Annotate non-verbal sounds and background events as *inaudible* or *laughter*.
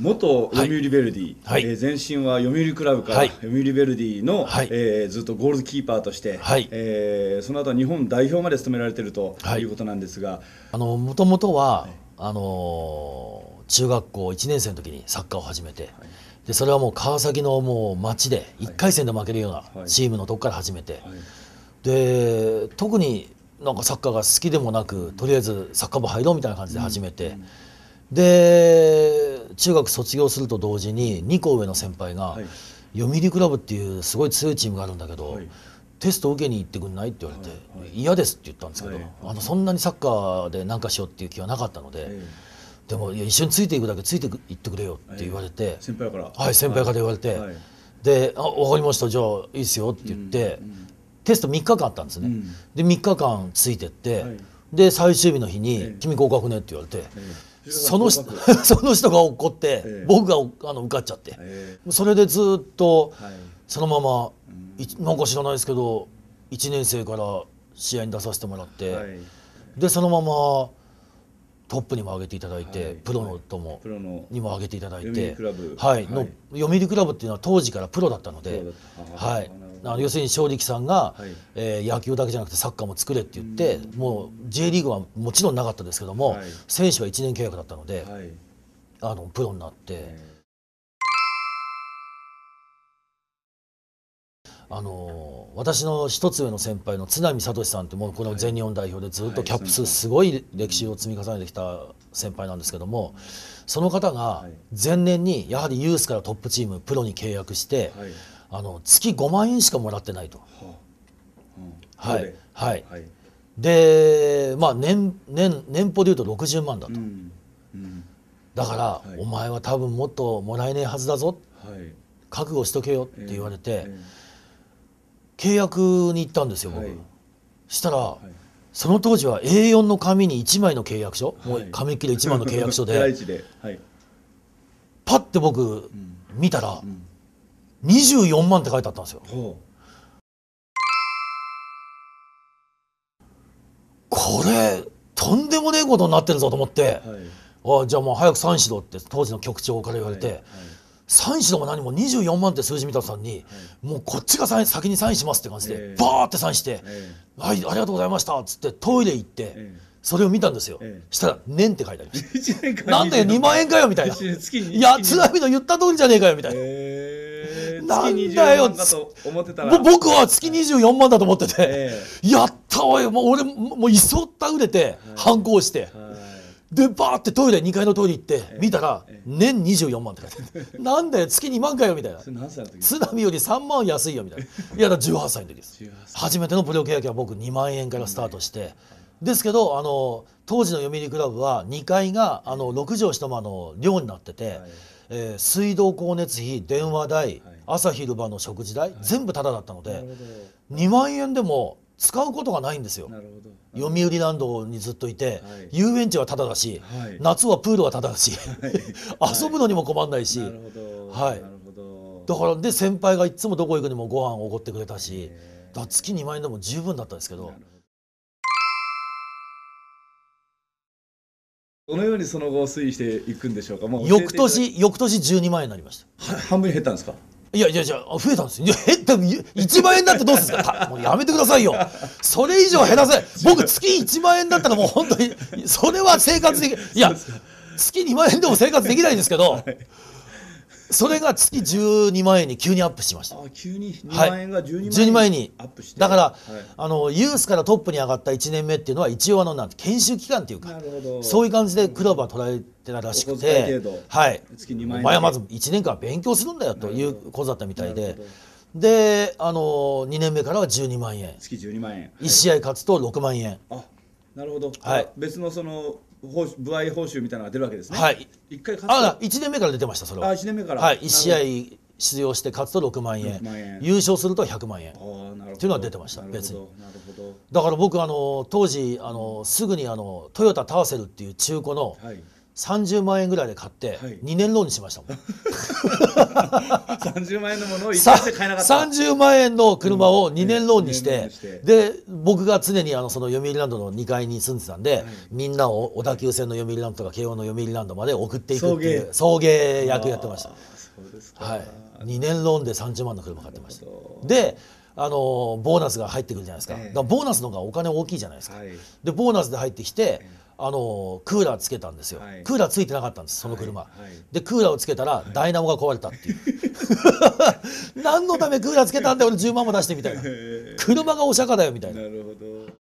元読売ヴェルディ、はい、えー、前身は読売クラブから、はい、読売ヴェルディの、はい、えー、ずっとゴールキーパーとして、はい、えー、その後は日本代表まで務められているということなんですがもともとは、あの中学校1年生の時にサッカーを始めて。でそれはもう川崎のもう街で1回戦で負けるようなチームのとこから始めて、で特になんかサッカーが好きでもなくとりあえずサッカー部入ろうみたいな感じで始めて、で中学卒業すると同時に2校上の先輩が、読売クラブっていうすごい強いチームがあるんだけど、テスト受けに行ってくんないって言われて、嫌ですって言ったんですけど、あのそんなにサッカーで何かしようっていう気はなかったので。でも一緒についていくだけついていってくれよって言われて、先輩からはい先輩から言われて、で「あ分かりましたじゃあいいですよ」って言って、テスト3日間あったんですね、で3日間ついてって、で最終日の日に「君合格ね」って言われて。その *laughs* その人が怒って、僕があの受かっちゃって、それでずっと、はい、そのままいなんか知らないですけど1年生から試合に出させてもらって、はい、でそのままトップにも上げていただいて、プロのともにも上げていただいて、はい、の読売クラブっていうのは当時からプロだったので、はい、あの要するに正力さんが、はい、えー、野球だけじゃなくてサッカーも作れって言って、うん、もう J リーグはもちろんなかったですけども、はい、選手は1年契約だったので、はい、あのプロになって。あの私の一つ上の先輩の津波聡さんってもうこの全日本代表でずっとキャップ数すごい歴史を積み重ねてきた先輩なんですけどもその方が前年にやはりユースからトップチームプロに契約して、あの月5万円しかもらってないと。はい、はい、でまあ年年年俸でいうと60万だと、うんうん、だから、はい、お前は多分もっともらえねえはずだぞ、はい、覚悟しとけよって言われて、えーえー、契約に行ったんですよ僕、はい、したら、その当時は A4 の紙に1枚の契約書、もう紙切れ1枚の契約書で *laughs* はい、パッて僕見たら、うん24万って書いてあったんですよ。これとんでもねえことになってるぞと思って、はい、あじゃあもう早く三四郎って当時の局長から言われて、はいはい、三四郎も何も24万って数字見たさんに、もうこっちが先にサインしますって感じで、えー、バーってサインして「はいありがとうございました」っつってトイレ行って。えーそれを見たんですよ、ええ、したら「年」って書いてありました *laughs* なんで2万円かよみたいな「いや津波の言った通りじゃねえかよ」みたいな。えー月24万だと思ってたら僕は月24万だと思ってて、えー、やったわよもう俺もういそった売れて、はい、反抗して、はい、でバーってトイレ2階のトイレ行って、えー、見たら、えー、年24万って書いて *laughs* なんだよ月2万かよみたいな津波より3万安いよみたいな *laughs* いやだ18歳の時です初めてのプロ契約は僕2万円からスタートして、ですけどあの当時の読売クラブは2階があの6畳一間の寮になってて、はい、えー、水道光熱費電話代、朝昼晩の食事代、全部タダだったので2万円でも使うことがないんですよ。読売ランドにずっといて、はい、遊園地はタダだし、はい、夏はプールはタダだし、はい、*laughs* 遊ぶのにも困んないし、はい、だからで先輩がいつもどこ行くにもご飯をおごってくれたし月2万円でも十分だったんですけど。どのようにその後推移していくんでしょうか。もう翌年翌年12万円になりました。半分減ったんですか。いやいやいや増えたんですよ。減った1万円だってどうするんですかもうやめてくださいよ。それ以上減らせ僕月1万円だったらもう本当にそれは生活できいや月2万円でも生活できないんですけど。はいそれが月12万円に急にアップしましたあ急に2万円が12万円にアップして、だから、はい、あのユースからトップに上がった1年目っていうのは一応あのなんて研修期間っていうかそういう感じでクラブは捉えてたらしくて、はい、月2万円お前はまず1年間勉強するんだよということだったみたいで。であの2年目からは12万円月12万円、はい、1試合勝つと6万円あなるほど、はい、別のその報酬部合報酬みたいなのが出るわけですね。はい。一回勝あ、一年目から出てましたそれは。あ、一年目から。はい。一試合出場して勝つと6万円優勝すると100万円っていうのは出てました別にだから僕あの当時あのすぐにあのトヨタターセルっていう中古の、はい30万円ぐらいで買って2年ローンにしましたもん、はい、30万円のものを1回で買えなかった30万円の車を2年ローンにしてうん、で僕が常にあのその読売ランドの2階に住んでたんで、はい、みんなを小田急線の読売ランドとか慶応の読売ランドまで送っていくっていう送迎役やってましたそうですか、はい、2年ローンで30万の車買ってましたであのボーナスが入ってくるじゃないですか,、だからボーナスの方がお金大きいじゃないですか、でボーナスで入ってきて、あのクーラーつけたんですよ、クーラーついてなかったんですその車、でクーラーをつけたら、ダイナモが壊れたっていう *laughs* 何のためクーラーつけたんだよ俺10万も出してみたいな車がお釈迦だよみたいな。なるほど